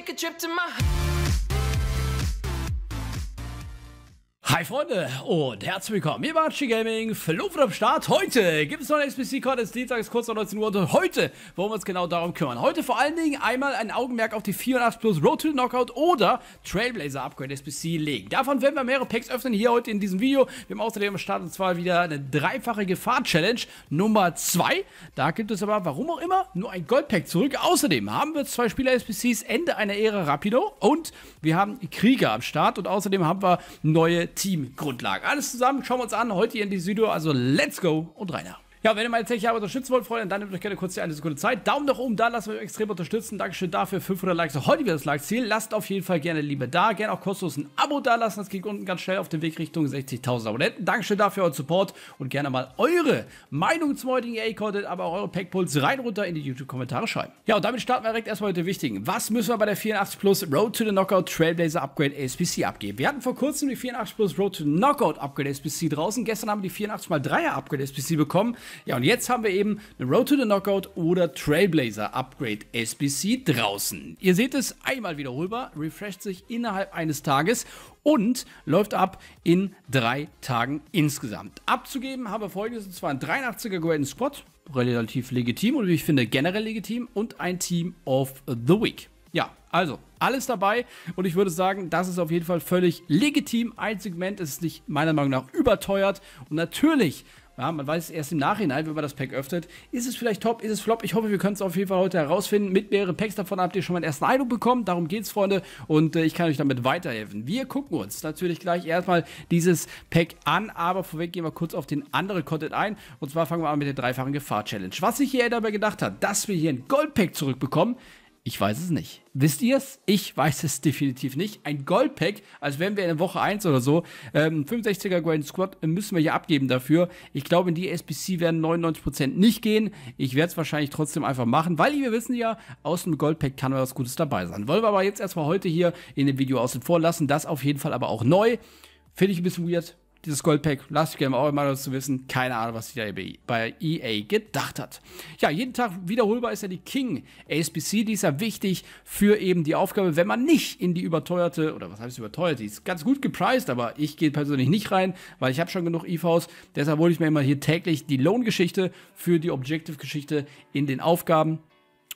take a trip to my Hi Freunde und herzlich willkommen, hier bei Gaming, Fluff am Start. Heute gibt es noch ein XPC-Contest, dienstags kurz nach 19 Uhr und heute wollen wir uns genau darum kümmern. Heute vor allen Dingen einmal ein Augenmerk auf die 84 Plus Road to the Knockout oder Trailblazer Upgrade SPC legen. Davon werden wir mehrere Packs öffnen hier heute in diesem Video. Wir haben außerdem am Start und zwar wieder eine dreifache Gefahr-Challenge Nummer 2. Da gibt es aber, warum auch immer, nur ein Goldpack zurück. Außerdem haben wir zwei Spieler-SPCs, Ende einer Ära Rapido und wir haben Krieger am Start und außerdem haben wir neue Teams. Teamgrundlagen. Alles zusammen, schauen wir uns an. Heute hier in die Südo. Also let's go und Rainer. Ja, wenn ihr meine Tech-Jahre unterstützen wollt, Freunde, dann nehmt euch gerne kurz die eine Sekunde Zeit. Daumen nach oben da, lasst mich extrem unterstützen. Dankeschön dafür. 500 Likes, auch heute wieder das Like-Ziel. Lasst auf jeden Fall gerne Liebe da. Gerne auch kostenlos ein Abo da lassen. Das geht unten ganz schnell auf den Weg Richtung 60.000 Abonnenten. Dankeschön dafür euren Support und gerne mal eure Meinung zum heutigen EA-Content, aber auch eure Packpulse rein runter in die YouTube-Kommentare schreiben. Ja, und damit starten wir direkt erstmal mit dem Wichtigen. Was müssen wir bei der 84 Plus Road to the Knockout Trailblazer Upgrade ASPC abgeben? Wir hatten vor kurzem die 84 Plus Road to the Knockout Upgrade ASPC draußen. Gestern haben wir die 84 mal 3er Upgrade ASPC bekommen. Ja, und jetzt haben wir eben eine Road to the Knockout oder Trailblazer Upgrade SBC draußen. Ihr seht es einmal wieder rüber, refresht sich innerhalb eines Tages und läuft ab in drei Tagen insgesamt. Abzugeben habe folgendes, und zwar ein 83er Golden Squad, relativ legitim und wie ich finde generell legitim und ein Team of the Week. Ja, also alles dabei und ich würde sagen, das ist auf jeden Fall völlig legitim. Ein Segment ist nicht meiner Meinung nach überteuert und natürlich ja, man weiß erst im Nachhinein, wenn man das Pack öffnet. Ist es vielleicht top, ist es flop? Ich hoffe, wir können es auf jeden Fall heute herausfinden. Mit mehreren Packs davon habt ihr schon mal einen ersten Eindruck bekommen. Darum geht es, Freunde. Und äh, ich kann euch damit weiterhelfen. Wir gucken uns natürlich gleich erstmal dieses Pack an. Aber vorweg gehen wir kurz auf den anderen Content ein. Und zwar fangen wir an mit der dreifachen Gefahr-Challenge. Was sich hier dabei gedacht hat, dass wir hier ein Gold-Pack zurückbekommen, ich weiß es nicht. Wisst ihr es? Ich weiß es definitiv nicht. Ein Goldpack, als wären wir in der Woche 1 oder so. Ähm, 65er Grand Squad äh, müssen wir hier abgeben dafür. Ich glaube, in die SBC werden 99% nicht gehen. Ich werde es wahrscheinlich trotzdem einfach machen, weil wir wissen ja, aus dem Goldpack kann was Gutes dabei sein. Wollen wir aber jetzt erstmal heute hier in dem Video außen vor lassen. Das auf jeden Fall aber auch neu. Finde ich ein bisschen weird, dieses Goldpack, lasst gerne auch mal das zu wissen. Keine Ahnung, was sich da bei EA e gedacht hat. Ja, jeden Tag wiederholbar ist ja die King ASPC. Die ist ja wichtig für eben die Aufgabe, wenn man nicht in die überteuerte, oder was heißt überteuerte, die ist ganz gut gepriced, aber ich gehe persönlich nicht rein, weil ich habe schon genug EVs. Deshalb hole ich mir immer hier täglich die Lohngeschichte für die Objective-Geschichte in den Aufgaben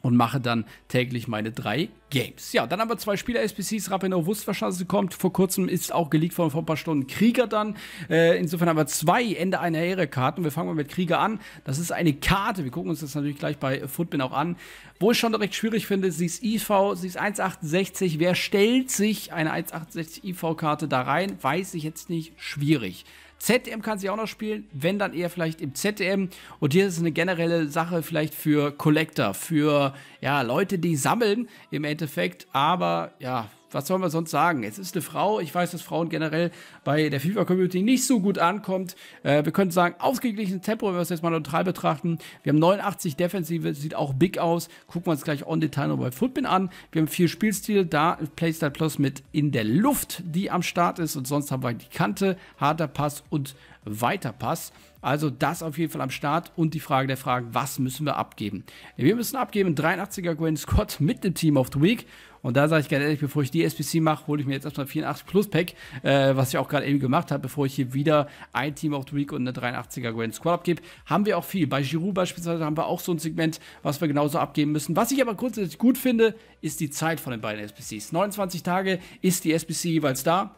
und mache dann täglich meine drei Games. Ja, dann haben wir zwei Spieler-SPCs. Rapino Wustverschanze kommt. Vor kurzem ist auch geleakt worden, vor ein paar Stunden Krieger dann. Äh, insofern haben wir zwei Ende einer Ehre-Karten. Wir fangen mal mit Krieger an. Das ist eine Karte. Wir gucken uns das natürlich gleich bei Footbin auch an. Wo ich schon direkt schwierig finde, sie ist IV, sie ist 1,68. Wer stellt sich eine 1,68 IV-Karte da rein? Weiß ich jetzt nicht. Schwierig. ZDM kann sie auch noch spielen, wenn dann eher vielleicht im ZDM. Und hier ist es eine generelle Sache vielleicht für Collector, für ja, Leute, die sammeln im Endeffekt, aber ja, was soll man sonst sagen? Es ist eine Frau. Ich weiß, dass Frauen generell bei der FIFA-Community nicht so gut ankommt. Äh, wir können sagen, ausgeglichenes Tempo, wenn wir es jetzt mal neutral betrachten. Wir haben 89 Defensive, sieht auch big aus. Gucken wir uns gleich on Detail noch bei Footbin an. Wir haben vier Spielstile, da Playstyle Plus mit in der Luft, die am Start ist. Und sonst haben wir die Kante, harter Pass und weiter Pass. Also das auf jeden Fall am Start und die Frage der Fragen, was müssen wir abgeben? Wir müssen abgeben 83er Gwen Scott mit dem Team of the Week und da sage ich ganz ehrlich, bevor ich die SPC mache, hole ich mir jetzt erstmal 84 Plus Pack, äh, was ich auch gerade eben gemacht habe, bevor ich hier wieder ein Team of the Week und eine 83er Grand Squad abgebe. Haben wir auch viel. Bei Giroud beispielsweise haben wir auch so ein Segment, was wir genauso abgeben müssen. Was ich aber grundsätzlich gut finde, ist die Zeit von den beiden SPCs. 29 Tage ist die SPC jeweils da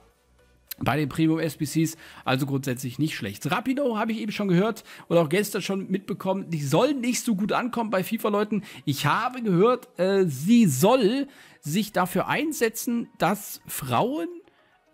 bei den Premium SBCs, also grundsätzlich nicht schlecht. Rapido habe ich eben schon gehört und auch gestern schon mitbekommen, die soll nicht so gut ankommen bei FIFA-Leuten. Ich habe gehört, äh, sie soll sich dafür einsetzen, dass Frauen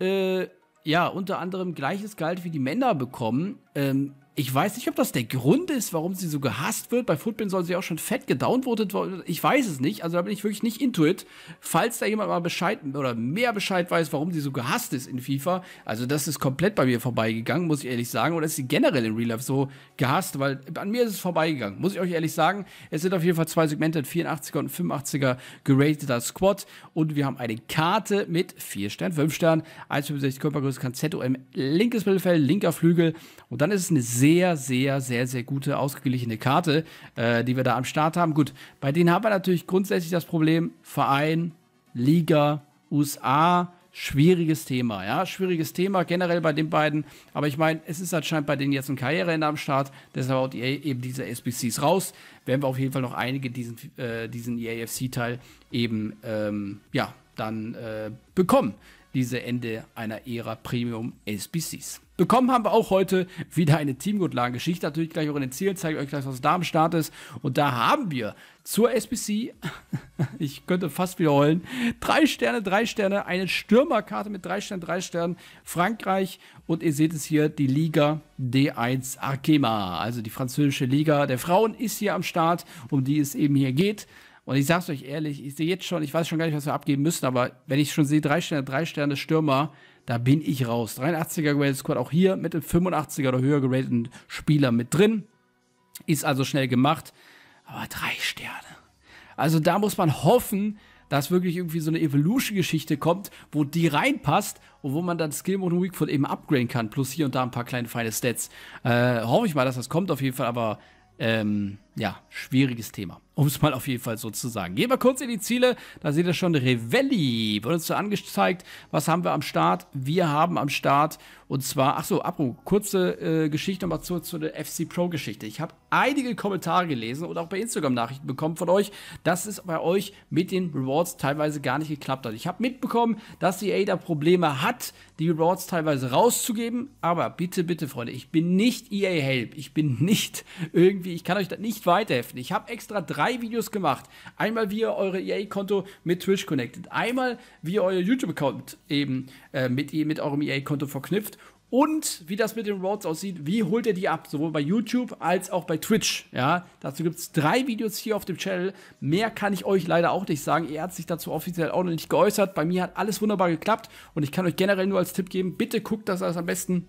äh, ja unter anderem gleiches Gehalt wie die Männer bekommen. Ähm, ich weiß nicht, ob das der Grund ist, warum sie so gehasst wird. Bei Footbin soll sie auch schon fett gedownvotet worden. Ich weiß es nicht. Also da bin ich wirklich nicht into it. Falls da jemand mal Bescheid oder mehr Bescheid weiß, warum sie so gehasst ist in FIFA, also das ist komplett bei mir vorbeigegangen, muss ich ehrlich sagen. Oder ist sie generell in Real Life so gehasst? Weil an mir ist es vorbeigegangen, muss ich euch ehrlich sagen. Es sind auf jeden Fall zwei Segmente, ein 84er und 85er gerateter Squad. Und wir haben eine Karte mit 4 Stern, 5 Stern, 1,65 Körpergröße, kann ZOM, linkes Mittelfeld, linker Flügel. Und dann ist es eine sehr, sehr, sehr, sehr gute, ausgeglichene Karte, äh, die wir da am Start haben. Gut, bei denen haben wir natürlich grundsätzlich das Problem, Verein, Liga, USA, schwieriges Thema, ja, schwieriges Thema generell bei den beiden, aber ich meine, es ist anscheinend bei denen jetzt ein Karriereende am Start, deshalb haut EA eben diese SBCs raus, werden wir auf jeden Fall noch einige diesen, äh, diesen EAFC-Teil eben, ähm, ja, dann äh, bekommen diese Ende einer Ära Premium SBCs. Bekommen haben wir auch heute wieder eine Teamgrundlagengeschichte, natürlich gleich auch in den Zielen, zeige ich euch gleich, was da am Start ist. Und da haben wir zur SBC, ich könnte fast wiederholen, drei Sterne, drei Sterne, eine Stürmerkarte mit drei Sternen, drei Sternen, Frankreich und ihr seht es hier, die Liga D1 Arkema, also die französische Liga der Frauen ist hier am Start, um die es eben hier geht. Und ich sag's euch ehrlich, ich sehe jetzt schon, ich weiß schon gar nicht, was wir abgeben müssen, aber wenn ich schon sehe, drei Sterne, drei Sterne Stürmer, da bin ich raus. 83er gerated Squad, auch hier mit einem 85er oder höher gerateten Spieler mit drin. Ist also schnell gemacht. Aber drei Sterne. Also da muss man hoffen, dass wirklich irgendwie so eine Evolution-Geschichte kommt, wo die reinpasst und wo man dann Skill Mode und Weakfoot eben upgraden kann, plus hier und da ein paar kleine feine Stats. Äh, hoffe ich mal, dass das kommt auf jeden Fall, aber ähm, ja, schwieriges Thema, um es mal auf jeden Fall so zu sagen. Gehen wir kurz in die Ziele. Da seht ihr schon, Revelli Wurde uns so angezeigt. Was haben wir am Start? Wir haben am Start und zwar, achso, Abru, kurze äh, Geschichte nochmal zu, zu der FC Pro-Geschichte. Ich habe einige Kommentare gelesen und auch bei Instagram Nachrichten bekommen von euch, dass es bei euch mit den Rewards teilweise gar nicht geklappt hat. Ich habe mitbekommen, dass die ADA Probleme hat, die Rewards teilweise rauszugeben. Aber bitte, bitte, Freunde, ich bin nicht EA Help. Ich bin nicht irgendwie, ich kann euch das nicht nicht weiterheften. Ich habe extra drei Videos gemacht. Einmal, wie ihr eure EA-Konto mit Twitch connectet. Einmal, wie ihr euer YouTube-Account eben äh, mit, e-, mit eurem EA-Konto verknüpft. Und wie das mit den Rewards aussieht, wie holt ihr die ab? Sowohl bei YouTube als auch bei Twitch. Ja, dazu gibt es drei Videos hier auf dem Channel. Mehr kann ich euch leider auch nicht sagen. Er hat sich dazu offiziell auch noch nicht geäußert. Bei mir hat alles wunderbar geklappt. Und ich kann euch generell nur als Tipp geben, bitte guckt, dass ihr das am besten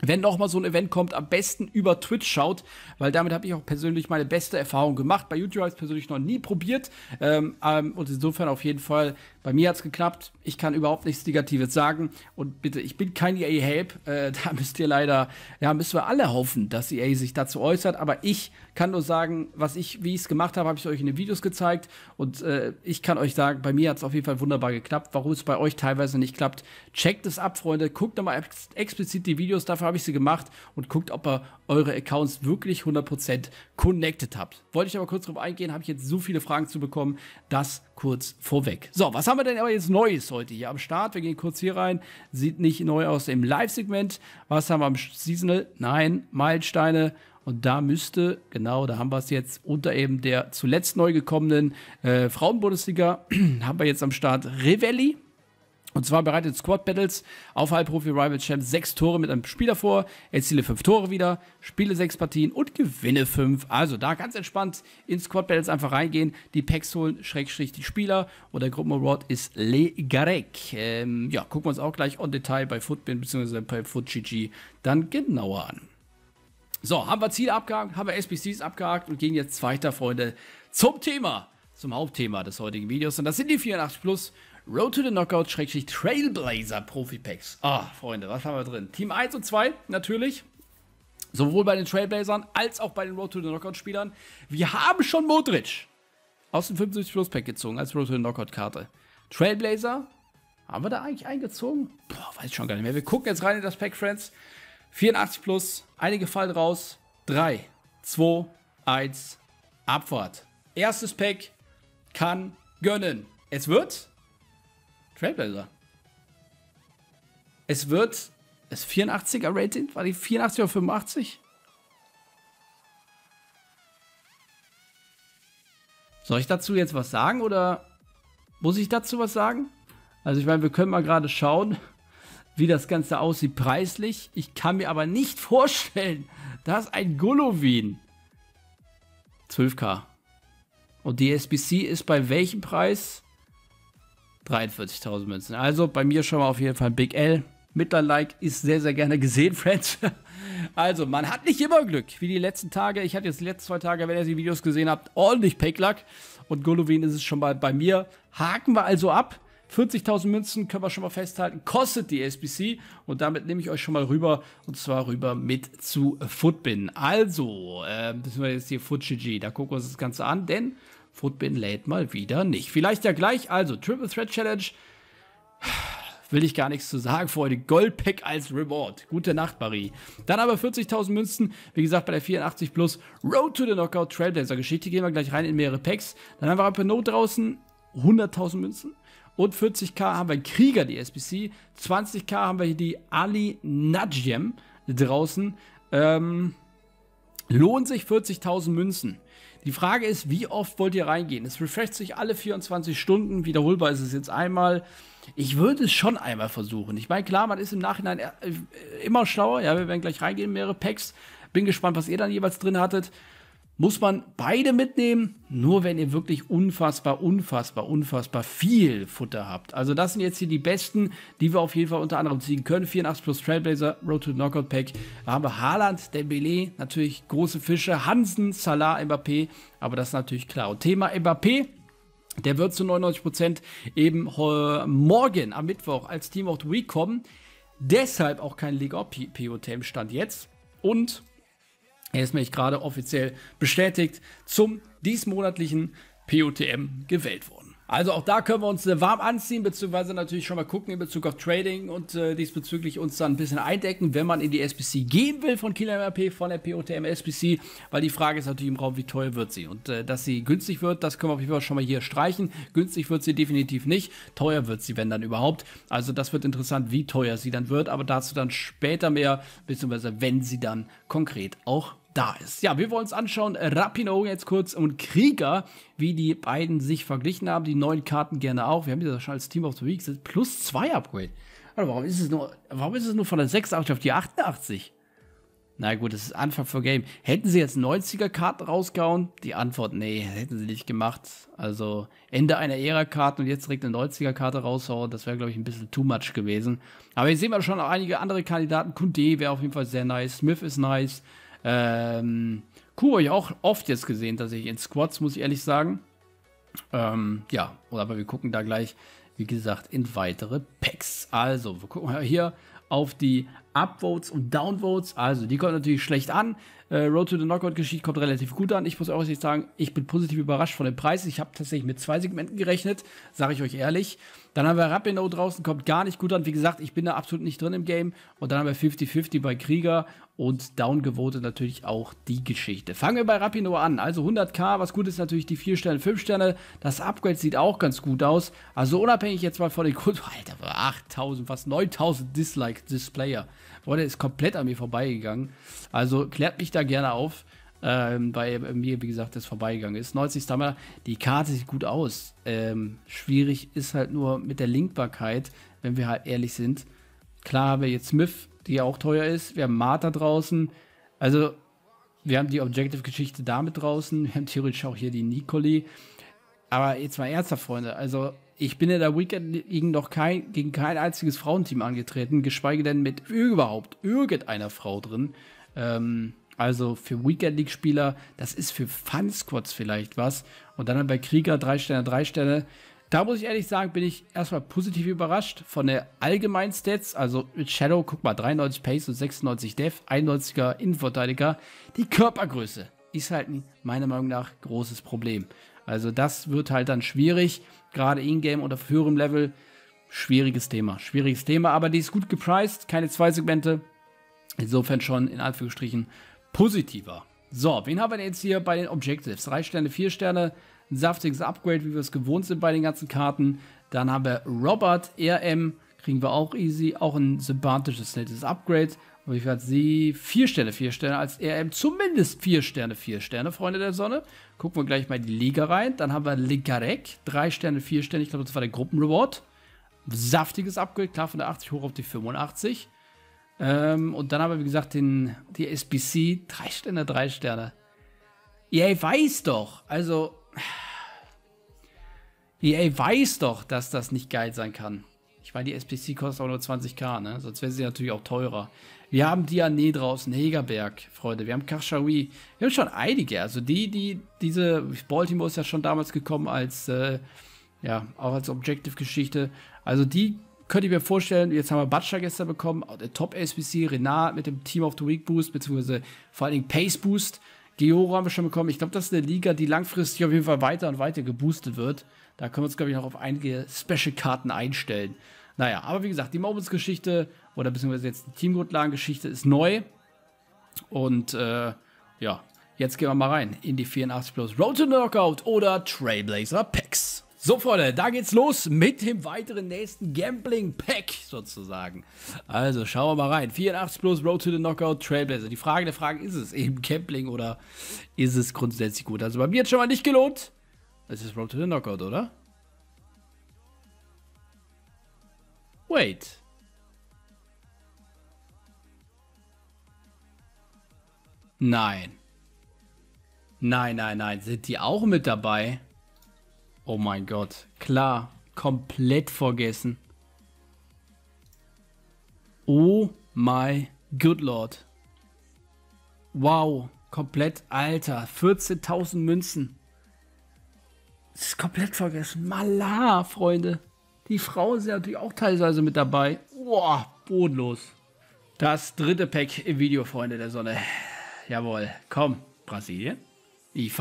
wenn nochmal so ein Event kommt, am besten über Twitch schaut, weil damit habe ich auch persönlich meine beste Erfahrung gemacht. Bei YouTube habe ich es persönlich noch nie probiert. Ähm, ähm, und insofern auf jeden Fall, bei mir hat es geklappt. Ich kann überhaupt nichts Negatives sagen. Und bitte, ich bin kein EA-Help. Äh, da müsst ihr leider, ja, müssen wir alle hoffen, dass EA sich dazu äußert. Aber ich kann nur sagen, was ich, wie ich es gemacht habe, habe ich euch in den Videos gezeigt. Und äh, ich kann euch sagen, bei mir hat es auf jeden Fall wunderbar geklappt. Warum es bei euch teilweise nicht klappt, checkt es ab, Freunde. Guckt nochmal ex explizit die Videos, dafür habe ich sie gemacht. Und guckt, ob ihr eure Accounts wirklich 100% connected habt. Wollte ich aber kurz drauf eingehen, habe ich jetzt so viele Fragen zu bekommen, dass kurz vorweg. So, was haben wir denn aber jetzt Neues heute hier am Start? Wir gehen kurz hier rein. Sieht nicht neu aus im Live-Segment. Was haben wir am Seasonal? Nein, Meilensteine. Und da müsste, genau, da haben wir es jetzt unter eben der zuletzt neu gekommenen äh, Frauenbundesliga, haben wir jetzt am Start Revelli. Und zwar bereitet Squad Battles auf Halbprofi Rival Champ sechs Tore mit einem Spieler vor, erziele fünf Tore wieder, spiele sechs Partien und gewinne fünf. Also da ganz entspannt in Squad Battles einfach reingehen, die Packs holen, Schrägstrich die Spieler und der Gruppen Award ist Le Garek. Ähm, ja, gucken wir uns auch gleich on Detail bei Footbin bzw. bei FootGG dann genauer an. So, haben wir Ziele abgehakt, haben wir SBCs abgehakt und gehen jetzt weiter, Freunde, zum Thema, zum Hauptthema des heutigen Videos. Und das sind die 84 Plus Road to the Knockout Schrägstrich Trailblazer Profi Packs. Ah, Freunde, was haben wir drin? Team 1 und 2, natürlich. Sowohl bei den Trailblazern als auch bei den Road to the Knockout Spielern. Wir haben schon Modric aus dem 75 Plus Pack gezogen als Road to the Knockout Karte. Trailblazer haben wir da eigentlich eingezogen? Boah, weiß ich schon gar nicht mehr. Wir gucken jetzt rein in das Pack, Friends. 84 Plus, einige fallen raus. 3, 2, 1, Abfahrt. Erstes Pack kann gönnen. Es wird Trailblazer. Es wird. Ist 84er Rating? War die 84 oder 85? Soll ich dazu jetzt was sagen oder muss ich dazu was sagen? Also ich meine, wir können mal gerade schauen, wie das Ganze aussieht preislich. Ich kann mir aber nicht vorstellen, dass ein Gullowin 12k. Und die SBC ist bei welchem Preis? 43.000 Münzen. Also bei mir schon mal auf jeden Fall ein Big L. Mittler Like ist sehr, sehr gerne gesehen, Friends. Also, man hat nicht immer Glück. Wie die letzten Tage. Ich hatte jetzt die letzten zwei Tage, wenn ihr die Videos gesehen habt, ordentlich Pecklack. Und Golovin ist es schon mal bei mir. Haken wir also ab. 40.000 Münzen können wir schon mal festhalten, kostet die SBC und damit nehme ich euch schon mal rüber und zwar rüber mit zu Footbin. Also, äh, das sind wir jetzt hier Futschi, da gucken wir uns das Ganze an, denn Footbin lädt mal wieder nicht. Vielleicht ja gleich, also Triple Threat Challenge. Will ich gar nichts zu sagen Freunde. heute. Goldpack als Reward. Gute Nacht, Marie. Dann aber 40.000 Münzen. Wie gesagt, bei der 84 Plus. Road to the Knockout Trailblazer Geschichte. Gehen wir gleich rein in mehrere Packs. Dann haben wir Note draußen. 100.000 Münzen. Und 40k haben wir Krieger, die SBC. 20k haben wir hier die Ali Najem draußen. Ähm, lohnt sich 40.000 Münzen. Die Frage ist, wie oft wollt ihr reingehen? Es refresht sich alle 24 Stunden, wiederholbar ist es jetzt einmal. Ich würde es schon einmal versuchen. Ich meine, klar, man ist im Nachhinein äh, immer schlauer. Ja, wir werden gleich reingehen, mehrere Packs. Bin gespannt, was ihr dann jeweils drin hattet. Muss man beide mitnehmen? Nur wenn ihr wirklich unfassbar, unfassbar, unfassbar viel Futter habt. Also das sind jetzt hier die besten, die wir auf jeden Fall unter anderem ziehen können. 84 plus Trailblazer, Road to Knockout Pack. Da haben wir Haaland, Dembele, natürlich große Fische, Hansen, Salah, Mbappé. Aber das ist natürlich klar. Und Thema Mbappé, der wird zu 99% eben äh, morgen am Mittwoch als Team of the Week kommen. Deshalb auch kein League of POT im Stand jetzt. Und er ist nämlich gerade offiziell bestätigt zum diesmonatlichen POTM gewählt worden. Also auch da können wir uns äh, warm anziehen, beziehungsweise natürlich schon mal gucken in Bezug auf Trading und äh, diesbezüglich uns dann ein bisschen eindecken, wenn man in die SPC gehen will von Kieler MRP, von der POTM SPC, weil die Frage ist natürlich im Raum, wie teuer wird sie? Und äh, dass sie günstig wird, das können wir auf jeden Fall schon mal hier streichen. Günstig wird sie definitiv nicht, teuer wird sie, wenn dann überhaupt. Also das wird interessant, wie teuer sie dann wird, aber dazu dann später mehr, beziehungsweise wenn sie dann konkret auch da ist. Ja, wir wollen uns anschauen, Rapino jetzt kurz und Krieger, wie die beiden sich verglichen haben. Die neuen Karten gerne auch. Wir haben das schon als Team of the Week plus 2 Upgrade. Also warum ist es nur, warum ist es nur von der 86 auf die 88? Na gut, das ist Anfang für Game. Hätten sie jetzt 90er-Karten rausgehauen? Die Antwort, nee, hätten sie nicht gemacht. Also Ende einer ära karten und jetzt direkt eine 90er-Karte raushauen, das wäre, glaube ich, ein bisschen too much gewesen. Aber hier sehen wir schon auch einige andere Kandidaten. Kunde wäre auf jeden Fall sehr nice. Smith ist nice. Ähm, Kuh ich auch oft jetzt gesehen, dass ich in Squads, muss ich ehrlich sagen. Ähm, ja, aber wir gucken da gleich, wie gesagt, in weitere Packs. Also, wir gucken hier auf die Upvotes und Downvotes. Also, die kommen natürlich schlecht an. Äh, Road to the Knockout-Geschichte kommt relativ gut an. Ich muss auch ehrlich sagen, ich bin positiv überrascht von dem Preis. Ich habe tatsächlich mit zwei Segmenten gerechnet, sage ich euch ehrlich. Dann haben wir Rapino draußen, kommt gar nicht gut an. Wie gesagt, ich bin da absolut nicht drin im Game. Und dann haben wir 50-50 bei Krieger und downgevotet natürlich auch die Geschichte. Fangen wir bei Rapino an. Also 100k, was gut ist natürlich die 4 Sterne, 5 Sterne. Das Upgrade sieht auch ganz gut aus. Also unabhängig jetzt mal von den Kunden, Alter, 8000, fast 9000 Dislikes Displayer. Leute, ist komplett an mir vorbeigegangen. Also klärt mich da gerne auf, ähm, weil mir, wie gesagt, das vorbeigegangen ist. 90. Mal, die Karte sieht gut aus. Ähm, schwierig ist halt nur mit der Linkbarkeit, wenn wir halt ehrlich sind. Klar haben wir jetzt Smith, die auch teuer ist. Wir haben Martha draußen. Also, wir haben die Objective-Geschichte damit draußen. Wir haben theoretisch auch hier die Nicoli. Aber jetzt mal ernster Freunde. Also, ich bin in der Weekend League noch kein, gegen kein einziges Frauenteam angetreten, geschweige denn mit überhaupt irgendeiner Frau drin. Ähm, also für Weekend League Spieler, das ist für Fun Squads vielleicht was. Und dann bei Krieger drei Sterne, drei Sterne. Da muss ich ehrlich sagen, bin ich erstmal positiv überrascht von der allgemeinen Stats. Also mit Shadow, guck mal, 93 Pace und 96 Def, 91er Innenverteidiger. Die Körpergröße ist halt meiner Meinung nach großes Problem. Also das wird halt dann schwierig, gerade in-game oder auf höherem Level. Schwieriges Thema, schwieriges Thema, aber die ist gut gepriced, keine zwei Segmente. Insofern schon in Anführungsstrichen positiver. So, wen haben wir denn jetzt hier bei den Objectives? Drei Sterne, vier Sterne, ein saftiges Upgrade, wie wir es gewohnt sind bei den ganzen Karten. Dann haben wir Robert, RM, kriegen wir auch easy, auch ein sympathisches, nettes Upgrade. Wie viel hat sie? Vier Sterne, vier Sterne als RM. Zumindest vier Sterne, vier Sterne, Freunde der Sonne. Gucken wir gleich mal in die Liga rein. Dann haben wir Ligarek. Drei Sterne, vier Sterne. Ich glaube, das war der Gruppenreward. Saftiges Upgrade. Klar, von der 80 hoch auf die 85. Ähm, und dann haben wir, wie gesagt, den, die SBC. Drei Sterne, drei Sterne. EA weiß doch. Also. EA weiß doch, dass das nicht geil sein kann. Ich meine, die SPC kostet auch nur 20k, ne? Sonst wäre sie natürlich auch teurer. Wir haben Diane draußen, Hegerberg, Freunde. Wir haben Karshawi. Wir haben schon einige. Also die, die, diese, Baltimore ist ja schon damals gekommen als, äh, ja, auch als Objective-Geschichte. Also die könnte ich mir vorstellen, jetzt haben wir Butcher gestern bekommen, oh, der Top-SBC, Renat mit dem Team of the Week Boost, beziehungsweise vor allen Dingen Pace Boost. Georo haben wir schon bekommen. Ich glaube, das ist eine Liga, die langfristig auf jeden Fall weiter und weiter geboostet wird. Da können wir uns, glaube ich, noch auf einige Special-Karten einstellen. Naja, aber wie gesagt, die Mobius-Geschichte oder beziehungsweise jetzt die Team Grundlagen-Geschichte ist neu. Und äh, ja, jetzt gehen wir mal rein in die 84 Plus Road to Knockout oder Trailblazer Packs. So, Freunde, da geht's los mit dem weiteren nächsten Gambling-Pack sozusagen. Also, schauen wir mal rein. 84 plus Road to the Knockout Trailblazer. Die Frage der Fragen ist es eben Gambling oder ist es grundsätzlich gut? Also, bei mir hat schon mal nicht gelohnt. Es ist Road to the Knockout, oder? Wait. Nein. Nein, nein, nein. Sind die auch mit dabei? Oh mein Gott. Klar. Komplett vergessen. Oh my good lord. Wow. Komplett, Alter. 14.000 Münzen. Das ist komplett vergessen. Malar, Freunde. Die Frau ist ja natürlich auch teilweise mit dabei. Boah, bodenlos. Das dritte Pack im Video, Freunde der Sonne. Jawohl, komm, Brasilien. IV.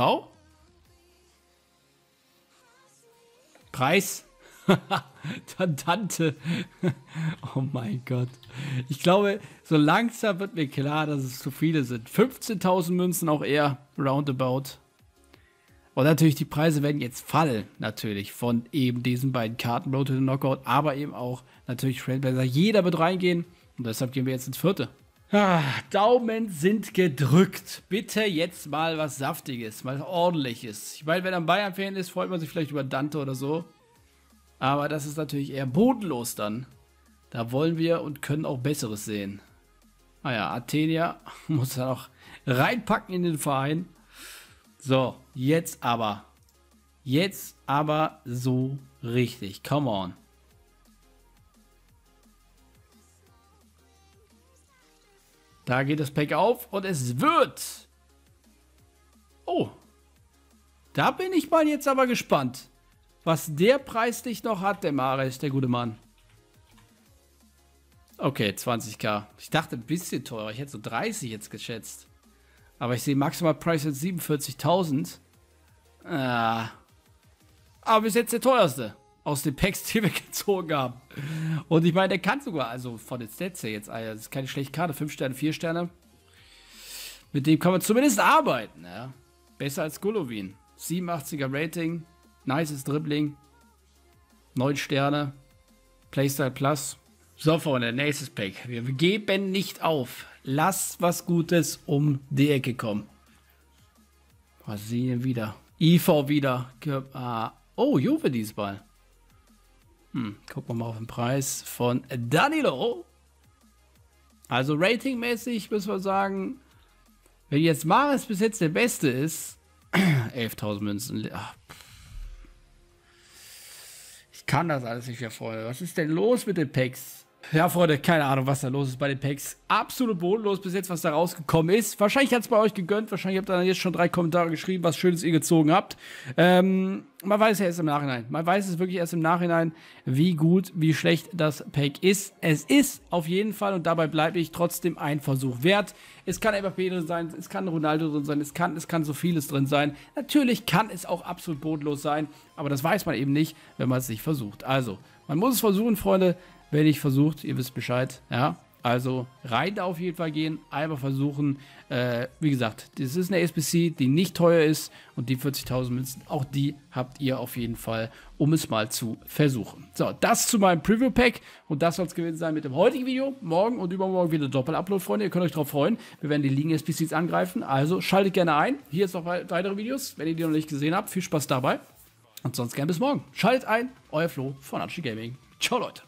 Preis. Tante. oh mein Gott. Ich glaube, so langsam wird mir klar, dass es zu viele sind. 15.000 Münzen auch eher, roundabout. Und natürlich, die Preise werden jetzt fallen, natürlich, von eben diesen beiden Karten, Road to the Knockout, aber eben auch natürlich Trailblazer. Jeder wird reingehen und deshalb gehen wir jetzt ins vierte. Ah, Daumen sind gedrückt. Bitte jetzt mal was Saftiges, mal Ordentliches. Ich meine, wenn ein Bayern-Fan ist, freut man sich vielleicht über Dante oder so. Aber das ist natürlich eher bodenlos dann. Da wollen wir und können auch Besseres sehen. Ah ja, Athenia muss dann auch reinpacken in den Verein. So, jetzt aber. Jetzt aber so richtig. Come on. Da geht das Pack auf und es wird. Oh. Da bin ich mal jetzt aber gespannt, was der Preis dich noch hat, der Mares, der gute Mann. Okay, 20k. Ich dachte ein bisschen teurer. Ich hätte so 30 jetzt geschätzt. Aber ich sehe maximal Price jetzt 47.000. Äh, aber bis jetzt der teuerste aus den Packs, die wir gezogen haben. Und ich meine, der kann sogar, also von den Stats her jetzt, also, das ist keine schlechte Karte. 5 Sterne, 4 Sterne. Mit dem kann man zumindest arbeiten. Ja. Besser als Gullowin. 87er Rating, nices Dribbling, 9 Sterne, Playstyle Plus. So, Freunde, nächstes Pack. Wir geben nicht auf. Lass was Gutes um die Ecke kommen. Was sehen wir wieder? IV wieder. Ah. Oh, Juve diesmal. Hm, gucken wir mal auf den Preis von Danilo. Also ratingmäßig müssen wir sagen, wenn jetzt Maris bis jetzt der Beste ist, 11.000 Münzen. Ah, ich kann das alles nicht mehr, Freunde. Was ist denn los mit den Packs? Ja, Freunde, keine Ahnung, was da los ist bei den Packs. Absolut bodenlos bis jetzt, was da rausgekommen ist. Wahrscheinlich hat es bei euch gegönnt. Wahrscheinlich habt ihr dann jetzt schon drei Kommentare geschrieben, was Schönes ihr gezogen habt. Ähm, man weiß ja erst im Nachhinein. Man weiß es wirklich erst im Nachhinein, wie gut, wie schlecht das Pack ist. Es ist auf jeden Fall, und dabei bleibe ich trotzdem ein Versuch wert. Es kann Mbappé drin sein, es kann Ronaldo drin sein, es kann, es kann so vieles drin sein. Natürlich kann es auch absolut bodenlos sein, aber das weiß man eben nicht, wenn man es nicht versucht. Also, man muss es versuchen, Freunde werde ich versucht, ihr wisst Bescheid, ja. Also rein da auf jeden Fall gehen, einmal versuchen. Äh, wie gesagt, das ist eine SBC, die nicht teuer ist und die 40.000 Münzen, auch die habt ihr auf jeden Fall, um es mal zu versuchen. So, das zu meinem Preview-Pack und das soll es gewesen sein mit dem heutigen Video. Morgen und übermorgen wieder Doppel-Upload, Freunde, ihr könnt euch darauf freuen. Wir werden die liegen SBCs angreifen, also schaltet gerne ein. Hier ist noch weitere Videos, wenn ihr die noch nicht gesehen habt. Viel Spaß dabei und sonst gerne bis morgen. Schaltet ein, euer Flo von Archie Gaming. Ciao, Leute.